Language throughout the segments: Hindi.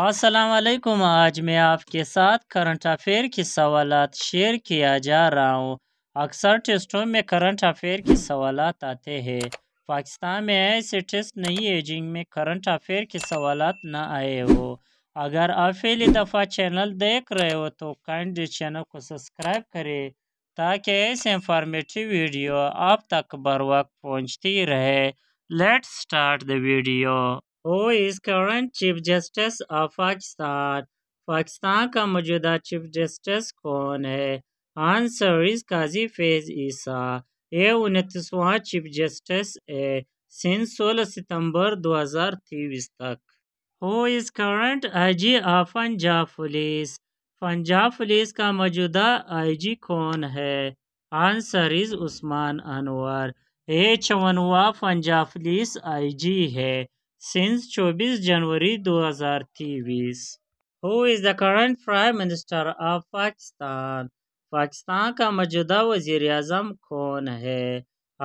असलकुम आज मैं आपके साथ करंट अफेयर के सवाल शेयर किया जा रहा हूँ अक्सर टेस्टों में करंट अफेयर के सवाल आते हैं पाकिस्तान में ऐसे टेस्ट नहीं है जिनमें करंट अफेयर के सवाल ना आए हो अगर आप पहली दफ़ा चैनल देख रहे हो तो काइंडली चैनल को सब्सक्राइब करें ताकि ऐसे इंफॉर्मेटिव वीडियो आप तक बर वक्त पहुँचती रहे let's start the video who is current chief justice of Pakistan Pakistan का मौजूदा चीफ जस्टिस कौन है आंसर इज काजी फैज ईसा ये उनतीसवा चीफ जस्टिस है सिंह सोलह सितंबर तेईस तक who is current I G of Punjab police Punjab police का मौजूदा आई जी कौन है आंसर इज उस्मान अनवर ये चवनवा पंजाब पुलिस आई जी है since 24 January 2023. Who is the current Prime Minister of Pakistan? Pakistan का मौजूदा वजीर अजम कौन है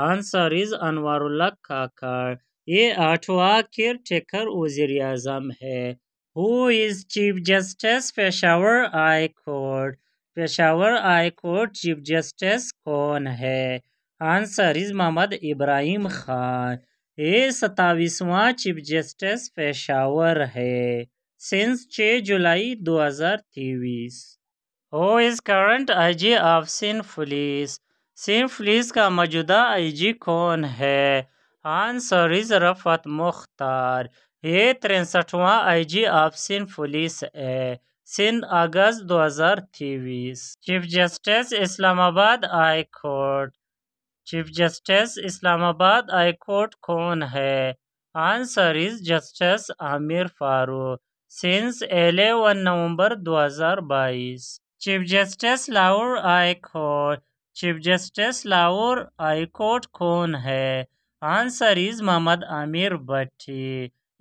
आंसर इज अनवारुल्ला काकड़ ये आठवा केयर टेकर वजीर अजम है who is chief justice Peshawar high court Peshawar high court chief justice कौन है आंसर इज मोहम्मद इब्राहिम खान ये सत्ताईसवां चीफ जस्टिस पेशावर है सिंस 6 जुलाई 2023 who is current IG of Sindh police Sindh police का मौजूदा आईजी कौन है आंसर इज रफत मुख्तार ये तिरसठवां आईजी ऑफ सिंध पुलिस है since August 2023 chief justice Islamabad high court chief justice Islamabad high court कौन है answer is justice Aamir Farooq since दो November 2022 chief justice Lahore high court chief justice Lahore high court कौन है आंसर इज मोहम्मद आमिर भट्टी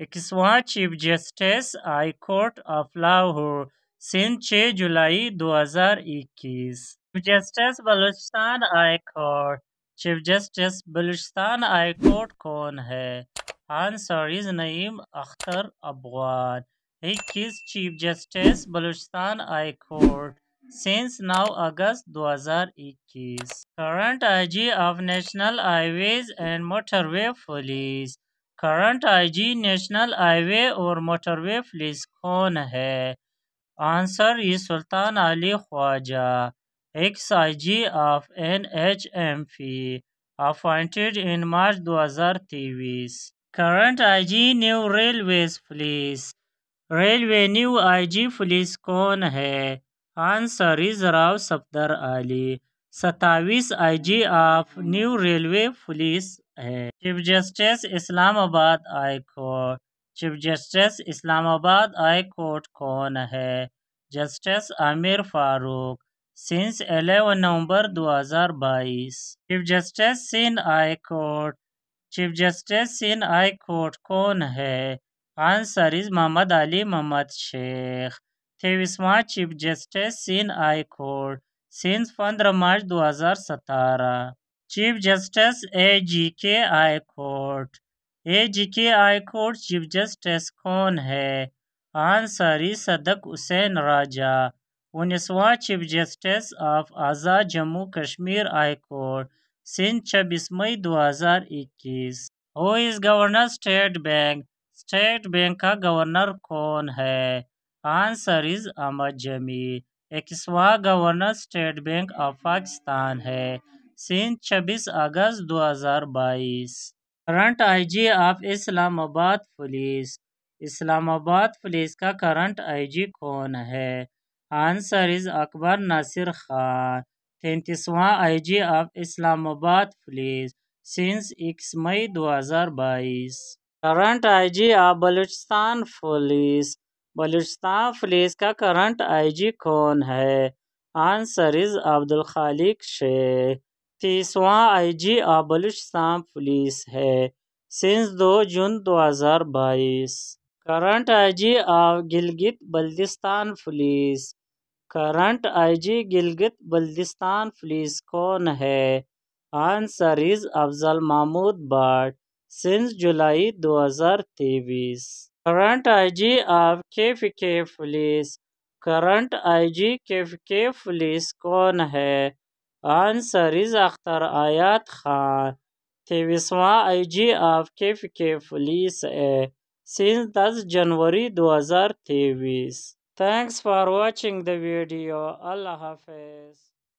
इक्कीसवां chief justice high court of Lahore since छह जुलाई 2021 chief justice Balochistan high court chief justice Balochistan high court कौन है आंसर इज नईम अख्तर अफगान इक्कीस chief justice Balochistan high court since 9 August 2021 current IG of national highways and motorway police current IG national highway और मोटरवे पुलिस कौन है answer is Sultan Ali Khawaja ex I G of N XIG in March दो हजार March 2023. I G new railways police railway new I G police कौन है answer is Rao Safdar Ali I G of new railway police है chief justice Islamabad high court chief justice Islamabad high court कौन है justice Aamir Farooq since 11 November 2022 chief justice Sindh high court chief justice Sindh high court कौन है आंसर इज मोहम्मद अली मोहम्मद शेख तेईसवा chief justice Sindh high court since पंद्रह मार्च 2017 चीफ जस्टिस ए जी के आई कोर्ट ए जी के आई कोर्ट चीफ जस्टिस कौन है आंसर इज सदक हुसैन राजा उन्नीसवा chief justice of Azad Jammu Kashmir high court since छब्बीस May 2021 who is governor state bank state bank का गवर्नर कौन है आंसर इज अहमद जमी इक्कीसवा governor state bank of Pakistan है सिंध छब्बीस August 2022 current IG of Islamabad police Islamabad police का करंट आईजी कौन है आंसर इज अकबर नासिर खान तैंतीसवां G of Islamabad police since इक्कीस May 2022 current IG of Balochistan police Balochistan police का करंट आईजी कौन है आंसर इज अब्दुल खालिक शेख तीसवां आईजी ऑफ बलूचिस्तान पुलिस है सिंस दो June 2022 current IG of Gilgit Baltistan police current IG Gilgit Baltistan police कौन है answer is Afzal Mahmood Butt since जुलाई 2023 करंट आईजी ऑफ केफ के पुलिस करंट आईजी केफ के पुलिस कौन है आंसर इज अख्तर आयात खान तेईसवा आईजी ऑफ केफ के पुलिस है since that's January 2023. Thanks for watching the video. Allah Hafiz.